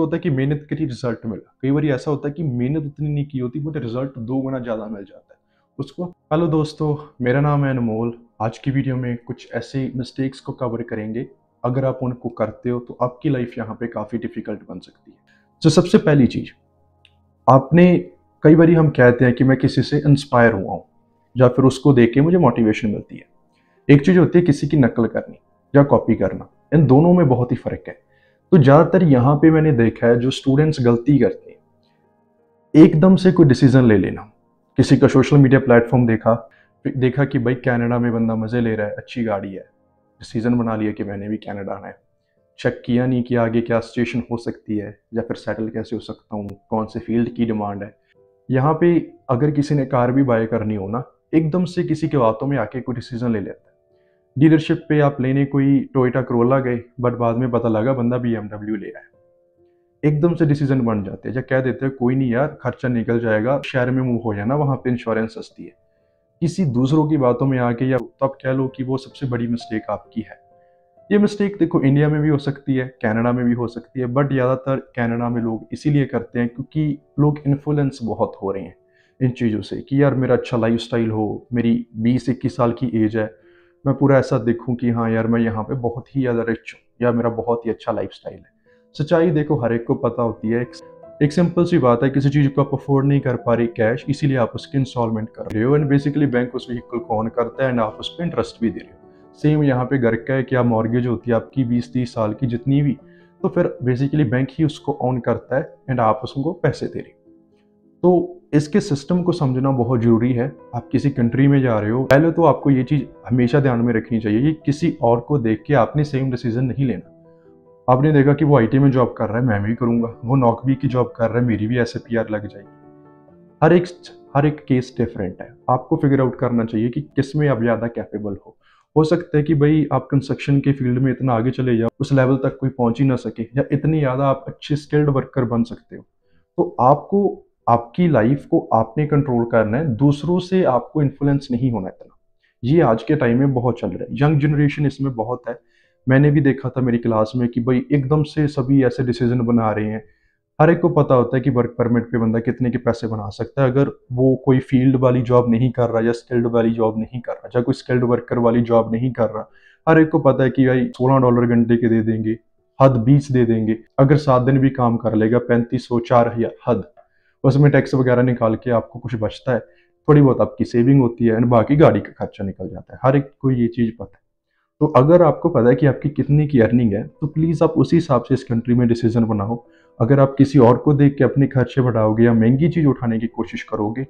तो होता है कि मेहनत करी रिजल्ट मिला कई बार ऐसा होता है कि मेहनत उतनी नहीं की होती बट रिजल्ट दो गुना ज़्यादा मिल जाता है उसको हेलो दोस्तों मेरा नाम है अनमोल आज की वीडियो में कुछ ऐसे मिस्टेक्स को कवर करेंगे अगर आप उनको करते हो तो आपकी लाइफ यहाँ पे काफ़ी डिफिकल्ट बन सकती है तो सबसे पहली चीज़ आपने कई बार हम कहते हैं कि मैं किसी से इंस्पायर हुआ हूँ या फिर उसको देख के मुझे मोटिवेशन मिलती है एक चीज़ होती है किसी की नकल करनी या कॉपी करना इन दोनों में बहुत ही फ़र्क है तो ज़्यादातर यहाँ पे मैंने देखा है जो स्टूडेंट्स गलती करते हैं एकदम से कोई डिसीज़न ले लेना किसी का सोशल मीडिया प्लेटफॉर्म देखा देखा कि भाई कनाडा में बंदा मज़े ले रहा है अच्छी गाड़ी है डिसीज़न बना लिया कि मैंने भी कनाडा आना है चेक किया नहीं कि आगे क्या सिचुएशन हो सकती है या फिर सेटल कैसे हो सकता हूँ कौन से फील्ड की डिमांड है यहाँ पे अगर किसी ने कार भी बाय करनी हो ना एकदम से किसी के बातों में आके कोई डिसीज़न ले लेता है डीलरशिप पे आप लेने कोई टोयोटा करोला गए बट बाद में पता लगा बंदा बी ले है एकदम से डिसीजन बन जाते हैं जब कह देते हैं कोई नहीं यार खर्चा निकल जाएगा शहर में मूव हो जाना वहाँ पे इंश्योरेंस सस्ती है किसी दूसरों की बातों में आके या तब कह लो कि वो सबसे बड़ी मिस्टेक आपकी है ये मिस्टेक देखो इंडिया में भी हो सकती है कनाडा में भी हो सकती है बट ज़्यादातर कनाडा में लोग इसीलिए करते हैं क्योंकि लोग इन्फ्लुएंस बहुत हो रहे हैं इन चीज़ों से कि यार मेरा अच्छा लाइफ स्टाइल हो मेरी बीस इक्कीस साल की एज है मैं पूरा ऐसा देखूँ कि हाँ यार मैं यहाँ पे बहुत ही ज़्यादा रिच हूँ या मेरा बहुत ही अच्छा लाइफ है सच्चाई देखो हर एक को पता होती है एक, सिंपल सी बात है किसी चीज़ को आप अफोर्ड नहीं कर पा रही कैश इसीलिए आप उसके इंस्टॉलमेंट कर रहे हो एंड बेसिकली बैंक उस व्हीकल को ऑन करता है एंड आप उस पर इंटरेस्ट भी दे रहे हो सेम यहाँ पे घर का है कि आप मॉर्गेज होती है आपकी बीस तीस साल की जितनी भी तो फिर बेसिकली बैंक ही उसको ऑन करता है एंड आप उसको पैसे दे रहे हो तो इसके सिस्टम को समझना बहुत ज़रूरी है आप किसी कंट्री में जा रहे हो पहले तो आपको ये चीज़ हमेशा ध्यान में रखनी चाहिए कि किसी और को देख के आपने सेम डिसीजन नहीं लेना आपने देखा कि वो आई में जॉब कर रहा है मैं भी करूँगा वो नौकरी की जॉब कर रहा है मेरी भी ऐसे पी लग जाएगी हर एक हर एक केस डिफरेंट है आपको फिगर आउट करना चाहिए कि किस में आप ज़्यादा कैपेबल हो हो सकता है कि भाई आप कंस्ट्रक्शन के फील्ड में इतना आगे चले जाओ उस लेवल तक कोई पहुंच ही ना सके या इतनी ज़्यादा आप अच्छे स्किल्ड वर्कर बन सकते हो तो आपको आपकी लाइफ को आपने कंट्रोल करना है दूसरों से आपको इन्फ्लुएंस नहीं होना इतना ये आज के टाइम में बहुत चल रहा है यंग जनरेशन इसमें बहुत है मैंने भी देखा था मेरी क्लास में कि भाई एकदम से सभी ऐसे डिसीजन बना रहे हैं हर एक को पता होता है कि वर्क परमिट पे बंदा कितने के पैसे बना सकता है अगर वो कोई फील्ड वाली जॉब नहीं कर रहा या स्किल्ड वाली जॉब नहीं कर रहा या कोई स्किल्ड वर्कर वाली जॉब नहीं कर रहा हर एक को पता है कि भाई सोलह डॉलर घंटे के दे देंगे हद बीस दे देंगे अगर सात दिन भी काम कर लेगा पैंतीस सौ चार हजार हद उसमें टैक्स वगैरह निकाल के आपको कुछ बचता है थोड़ी बहुत आपकी सेविंग होती है एंड बाकी गाड़ी का खर्चा निकल जाता है हर एक को ये चीज़ पता है तो अगर आपको पता है कि आपकी कितनी की अर्निंग है तो प्लीज़ आप उसी हिसाब से इस कंट्री में डिसीजन बनाओ अगर आप किसी और को देख के अपने खर्चे बढ़ाओगे या महंगी चीज़ उठाने की कोशिश करोगे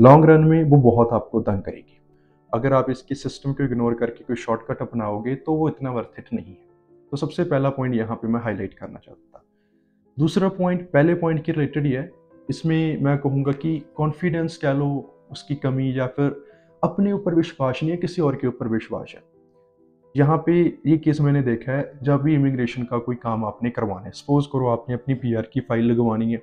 लॉन्ग रन में वो बहुत आपको तंग करेगी अगर आप इसके सिस्टम को इग्नोर करके कोई शॉर्टकट अपनाओगे तो वो इतना वर्थ इट नहीं है तो सबसे पहला पॉइंट यहाँ पे मैं हाईलाइट करना चाहता था दूसरा पॉइंट पहले पॉइंट के रिलेटेड ही है इसमें मैं कहूँगा कि कॉन्फिडेंस कह लो उसकी कमी या फिर अपने ऊपर विश्वास नहीं है किसी और के ऊपर विश्वास है यहाँ पे ये केस मैंने देखा है जब भी इमिग्रेशन का कोई काम आपने करवाना है सपोज करो आपने अपनी पीआर की फ़ाइल लगवानी है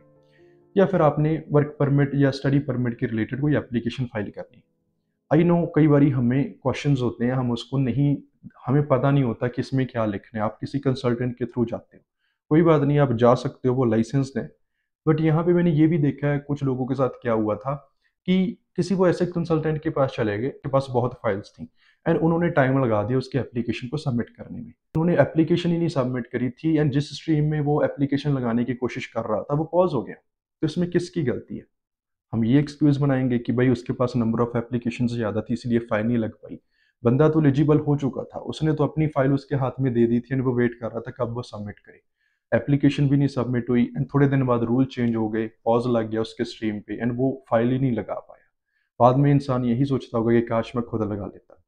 या फिर आपने वर्क परमिट या स्टडी परमिट के रिलेटेड कोई एप्लीकेशन फाइल करनी है आई नो कई बार हमें क्वेश्चन होते हैं हम उसको नहीं हमें पता नहीं होता कि इसमें क्या लिखना है आप किसी कंसल्टेंट के थ्रू जाते हो कोई बात नहीं आप जा सकते हो वो लाइसेंस दें बट यहाँ पे मैंने ये भी देखा है कुछ लोगों के साथ क्या हुआ था कि किसी वो ऐसे कंसल्टेंट के पास चले गए के पास बहुत फाइल्स थी एंड उन्होंने टाइम लगा दिया उसके एप्लीकेशन को सबमिट करने में उन्होंने एप्लीकेशन ही नहीं सबमिट करी थी एंड जिस स्ट्रीम में वो एप्लीकेशन लगाने की कोशिश कर रहा था वो पॉज हो गया तो इसमें किसकी गलती है हम ये एक्सक्यूज़ बनाएंगे कि भाई उसके पास नंबर ऑफ एप्लीकेशन ज़्यादा थी इसलिए फाइल नहीं लग पाई बंदा तो एलिजिबल हो चुका था उसने तो अपनी फाइल उसके हाथ में दे दी थी एंड वो वेट कर रहा था कब वो सबमिट करे एप्लीकेशन भी नहीं सबमिट हुई एंड थोड़े दिन बाद रूल चेंज हो गए पॉज लग गया उसके स्ट्रीम पे एंड वो फाइल ही नहीं लगा पाया बाद में इंसान यही सोचता होगा कि काश मैं खुद लगा लेता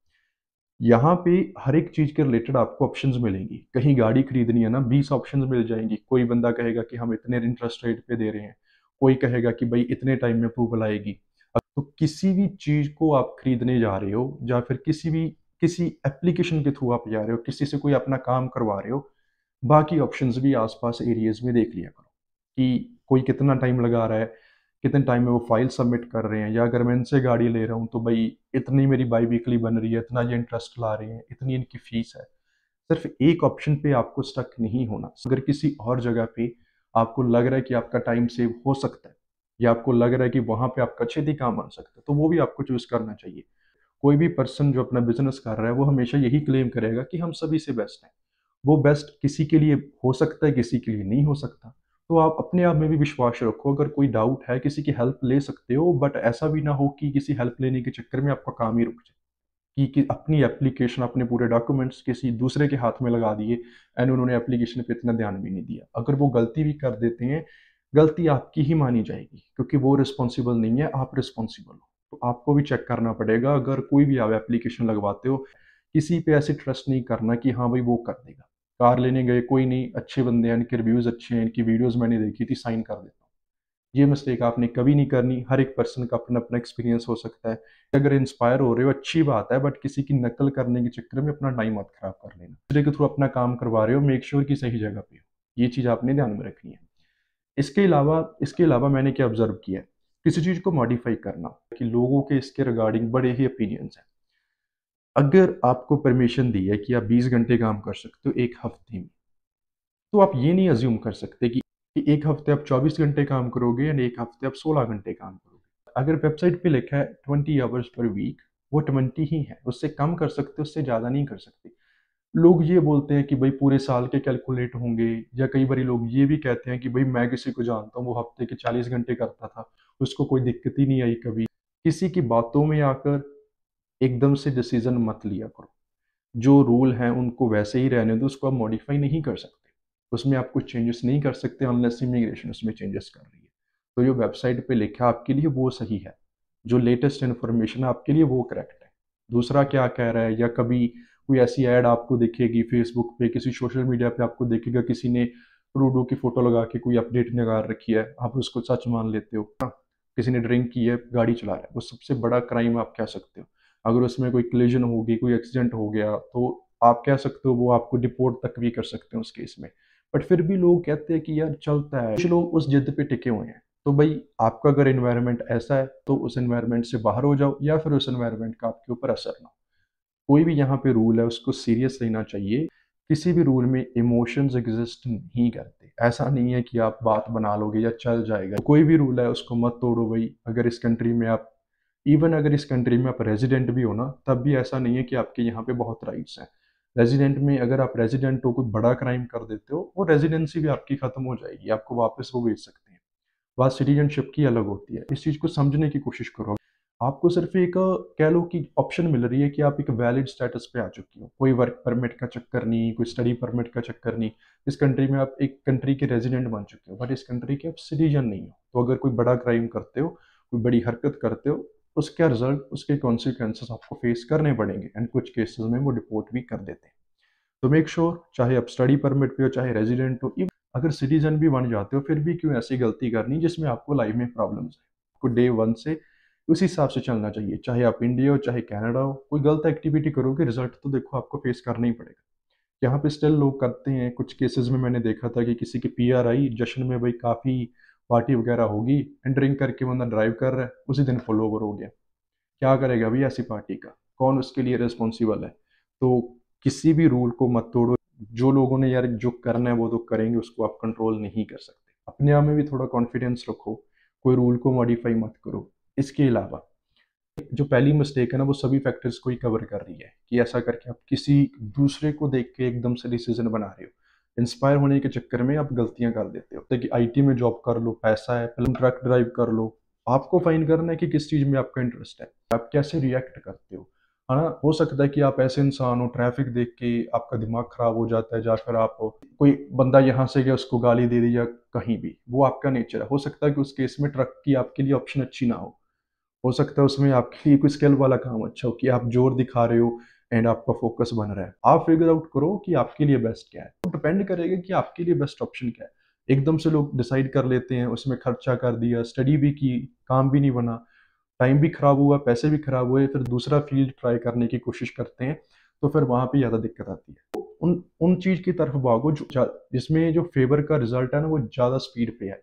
यहाँ पे हर एक चीज़ के रिलेटेड आपको ऑप्शंस मिलेंगी कहीं गाड़ी खरीदनी है ना बीस ऑप्शंस मिल जाएंगी कोई बंदा कहेगा कि हम इतने इंटरेस्ट रेट पे दे रहे हैं कोई कहेगा कि भाई इतने टाइम में अप्रूवल आएगी तो किसी भी चीज़ को आप खरीदने जा रहे हो या फिर किसी भी किसी एप्लीकेशन के थ्रू आप जा रहे हो किसी से कोई अपना काम करवा रहे हो बाकी ऑप्शंस भी आसपास एरियाज में देख लिया करो कि कोई कितना टाइम लगा रहा है कितने टाइम में वो फाइल सबमिट कर रहे हैं या अगर मैं इनसे गाड़ी ले रहा हूँ तो भाई इतनी मेरी बाई वीकली बन रही है इतना ये इंटरेस्ट ला रहे हैं इतनी इनकी फीस है सिर्फ एक ऑप्शन पे आपको स्टक नहीं होना अगर किसी और जगह पे आपको लग रहा है कि आपका टाइम सेव हो सकता है या आपको लग रहा है कि वहाँ पे आपका छेदी काम आ सकता है तो वो भी आपको चूज़ करना चाहिए कोई भी पर्सन जो अपना बिजनेस कर रहा है वो हमेशा यही क्लेम करेगा कि हम सभी से बेस्ट हैं वो बेस्ट किसी के लिए हो सकता है किसी के लिए नहीं हो सकता तो आप अपने आप में भी विश्वास रखो अगर कोई डाउट है किसी की हेल्प ले सकते हो बट ऐसा भी ना हो कि किसी हेल्प लेने के चक्कर में आपका काम ही रुक जाए कि, कि अपनी एप्लीकेशन अपने पूरे डॉक्यूमेंट्स किसी दूसरे के हाथ में लगा दिए एंड उन्होंने एप्लीकेशन पे इतना ध्यान भी नहीं दिया अगर वो गलती भी कर देते हैं गलती आपकी ही मानी जाएगी क्योंकि वो रिस्पॉन्सिबल नहीं है आप रिस्पॉन्सिबल हो तो आपको भी चेक करना पड़ेगा अगर कोई भी आप एप्लीकेशन लगवाते हो किसी पे ऐसे ट्रस्ट नहीं करना कि हाँ भाई वो कर देगा कार लेने गए कोई नहीं अच्छे बंदे हैं इनके रिव्यूज़ अच्छे हैं इनकी वीडियोज़ मैंने देखी थी साइन कर देता हूँ ये मिस्टेक आपने कभी नहीं करनी हर एक पर्सन का अपना अपना एक्सपीरियंस हो सकता है अगर इंस्पायर हो रहे हो अच्छी बात है बट किसी की नकल करने के चक्कर में अपना टाइम मत खराब कर लेना दूसरे के थ्रू अपना काम करवा रहे हो मेक श्योर की सही जगह पे हो ये चीज़ आपने ध्यान में रखनी है इसके अलावा इसके अलावा मैंने क्या ऑब्जर्व किया है किसी चीज़ को मॉडिफाई करना कि लोगों के इसके रिगार्डिंग बड़े ही ओपिनियंस हैं अगर आपको परमिशन दी है कि आप 20 घंटे काम कर सकते हो एक हफ्ते में तो आप ये नहीं अज्यूम कर सकते कि एक हफ्ते आप 24 घंटे काम करोगे या एक हफ्ते आप 16 घंटे काम करोगे अगर वेबसाइट पे लिखा है 20 आवर्स पर वीक वो 20 ही है उससे कम कर सकते उससे ज़्यादा नहीं कर सकते लोग ये बोलते हैं कि भाई पूरे साल के कैलकुलेट होंगे या कई बार लोग ये भी कहते हैं कि भाई मैं किसी को जानता हूँ वो हफ्ते के 40 घंटे करता था उसको कोई दिक्कत ही नहीं आई कभी किसी की बातों में आकर एकदम से डिसीजन मत लिया करो जो रूल हैं उनको वैसे ही रहने दो उसको आप मॉडिफाई नहीं कर सकते उसमें आप कुछ चेंजेस नहीं कर सकते अनलेस इमिग्रेशन उसमें चेंजेस कर रही है तो जो वेबसाइट पे लिखा आपके लिए वो सही है जो लेटेस्ट इन्फॉर्मेशन है आपके लिए वो करेक्ट है दूसरा क्या कह रहा है या कभी कोई ऐसी ऐड आपको दिखेगी फेसबुक पे किसी सोशल मीडिया पे आपको देखेगा किसी ने रूडो की फ़ोटो लगा के कोई अपडेट निकाल रखी है आप उसको सच मान लेते हो किसी ने ड्रिंक की है गाड़ी चला रहा है वो सबसे बड़ा क्राइम आप कह सकते हो अगर उसमें कोई क्लेजन होगी कोई एक्सीडेंट हो गया तो आप कह सकते हो वो आपको डिपोर्ट तक भी कर सकते हैं उस केस में बट फिर भी लोग कहते हैं कि यार चलता है कुछ लोग उस जिद पे टिके हुए हैं तो भाई आपका अगर इन्वायरमेंट ऐसा है तो उस इन्वायरमेंट से बाहर हो जाओ या फिर उस इन्वायरमेंट का आपके ऊपर असर ना कोई भी यहाँ पे रूल है उसको सीरियस लेना चाहिए किसी भी रूल में इमोशंस एग्जिस्ट नहीं करते ऐसा नहीं है कि आप बात बना लोगे या चल जाएगा कोई भी रूल है उसको मत तोड़ो भाई अगर इस कंट्री में आप इवन अगर इस कंट्री में आप रेजिडेंट भी हो ना तब भी ऐसा नहीं है कि आपके यहाँ पे बहुत राइट्स हैं रेजिडेंट में अगर आप रेजिडेंट हो कोई बड़ा क्राइम कर देते हो वो रेजिडेंसी भी आपकी ख़त्म हो जाएगी आपको वापस वो भेज सकते हैं बात सिटीजनशिप की अलग होती है इस चीज़ को समझने की कोशिश करो आपको सिर्फ एक कह लो कि ऑप्शन मिल रही है कि आप एक वैलिड स्टेटस पे आ चुकी हो कोई वर्क परमिट का चक्कर नहीं कोई स्टडी परमिट का चक्कर नहीं इस कंट्री में आप एक कंट्री के रेजिडेंट बन चुके हो बट इस कंट्री के आप सिटीजन नहीं हो तो अगर कोई बड़ा क्राइम करते हो कोई बड़ी हरकत करते हो उसका रिजल्ट उसके कॉन्सिक्वेंसेस आपको फेस करने पड़ेंगे एंड कुछ केसेस में वो डिपोर्ट भी कर देते हैं तो मेक श्योर sure, चाहे आप स्टडी परमिट पे हो चाहे रेजिडेंट हो अगर सिटीजन भी बन जाते हो फिर भी क्यों ऐसी गलती करनी जिसमें आपको लाइफ में प्रॉब्लम्स है आपको डे वन से उसी हिसाब से चलना चाहिए चाहे आप इंडिया हो चाहे कैनेडा हो कोई गलत एक्टिविटी करोगे रिजल्ट तो देखो आपको फेस करना ही पड़ेगा यहाँ पे स्टिल लोग करते हैं कुछ केसेस में मैंने देखा था कि किसी की पीआर आई जश्न में भाई काफ़ी पार्टी वगैरह होगी एंड ड्रिंक करके बंदा ड्राइव कर रहा है उसी दिन फॉलो ओवर हो गया क्या करेगा भैया ऐसी पार्टी का कौन उसके लिए रिस्पॉन्सिबल है तो किसी भी रूल को मत तोड़ो जो लोगों ने यार जो करना है वो तो करेंगे उसको आप कंट्रोल नहीं कर सकते अपने आप में भी थोड़ा कॉन्फिडेंस रखो कोई रूल को मॉडिफाई मत करो इसके अलावा जो पहली मिस्टेक है ना वो सभी फैक्टर्स को ही कवर कर रही है कि ऐसा करके आप किसी दूसरे को देख के एकदम से डिसीजन बना रहे हो इंस्पायर होने के चक्कर में आप गलतियां कर देते हो तो कि आईटी में जॉब कर लो पैसा है फिल्म ट्रक ड्राइव कर लो आपको फाइन करना है कि किस चीज़ में आपका इंटरेस्ट है आप कैसे रिएक्ट करते हो है ना हो सकता है कि आप ऐसे इंसान हो ट्रैफिक देख के आपका दिमाग खराब हो जाता है या फिर आप कोई बंदा यहाँ से गया उसको गाली दे दी या कहीं भी वो आपका नेचर है हो सकता है कि उस केस में ट्रक की आपके लिए ऑप्शन अच्छी ना हो हो सकता है उसमें आपके लिए कोई स्किल वाला काम अच्छा हो कि आप जोर दिखा रहे हो एंड आपका फोकस बन रहा है आप फिगर आउट करो कि आपके लिए बेस्ट क्या है तो डिपेंड करेगा कि आपके लिए बेस्ट ऑप्शन क्या है एकदम से लोग डिसाइड कर लेते हैं उसमें खर्चा कर दिया स्टडी भी की काम भी नहीं बना टाइम भी खराब हुआ पैसे भी खराब हुए फिर दूसरा फील्ड ट्राई करने की कोशिश करते हैं तो फिर वहाँ पे ज़्यादा दिक्कत आती है तो उन उन चीज़ की तरफ भागो जो जिसमें जो फेवर का रिजल्ट है ना वो ज़्यादा स्पीड पे है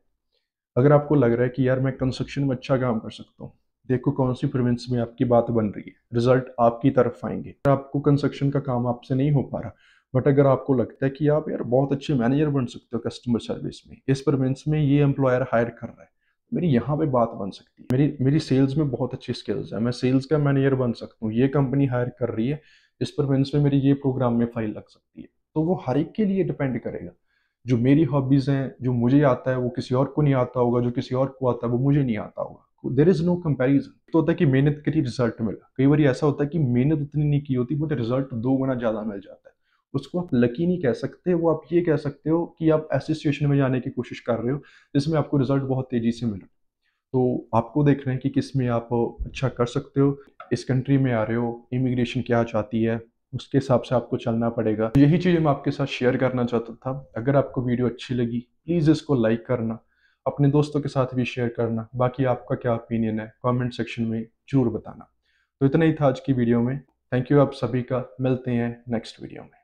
अगर आपको लग रहा है कि यार मैं कंस्ट्रक्शन में अच्छा काम कर सकता हूँ देखो कौन सी प्रोविंस में आपकी बात बन रही है रिजल्ट आपकी तरफ आएंगे अगर आपको कंस्ट्रक्शन का काम आपसे नहीं हो पा रहा बट अगर आपको लगता है कि आप यार बहुत अच्छे मैनेजर बन सकते हो कस्टमर सर्विस में इस प्रोविंस में ये एम्प्लॉयर हायर कर रहा है तो मेरी यहाँ पे बात बन सकती है मेरी मेरी सेल्स में बहुत अच्छी स्किल्स है मैं सेल्स का मैनेजर बन सकता हूँ ये कंपनी हायर कर रही है इस प्रोविंस में मेरी ये प्रोग्राम में फाइल लग सकती है तो वो हर एक के लिए डिपेंड करेगा जो मेरी हॉबीज़ हैं जो मुझे आता है वो किसी और को नहीं आता होगा जो किसी और को आता है वो मुझे नहीं आता होगा देर इज नो कंपेरिजन तो होता है कि मेहनत करिए रिजल्ट मिला कई बार ऐसा होता है कि मेहनत इतनी नहीं की होती बट रिजल्ट दो गुना ज़्यादा मिल जाता है उसको आप लकी नहीं कह सकते वो आप ये कह सकते हो कि आप ऐसी सिचुएशन में जाने की कोशिश कर रहे हो जिसमें आपको रिजल्ट बहुत तेज़ी से मिल रहा तो आपको देखना है कि किस में आप अच्छा कर सकते हो इस कंट्री में आ रहे हो इमिग्रेशन क्या चाहती है उसके हिसाब से आपको चलना पड़ेगा यही चीज़ मैं आपके साथ शेयर करना चाहता था अगर आपको वीडियो अच्छी लगी प्लीज़ इसको लाइक करना अपने दोस्तों के साथ भी शेयर करना बाकी आपका क्या ओपिनियन है कमेंट सेक्शन में जरूर बताना तो इतना ही था आज की वीडियो में थैंक यू आप सभी का मिलते हैं नेक्स्ट वीडियो में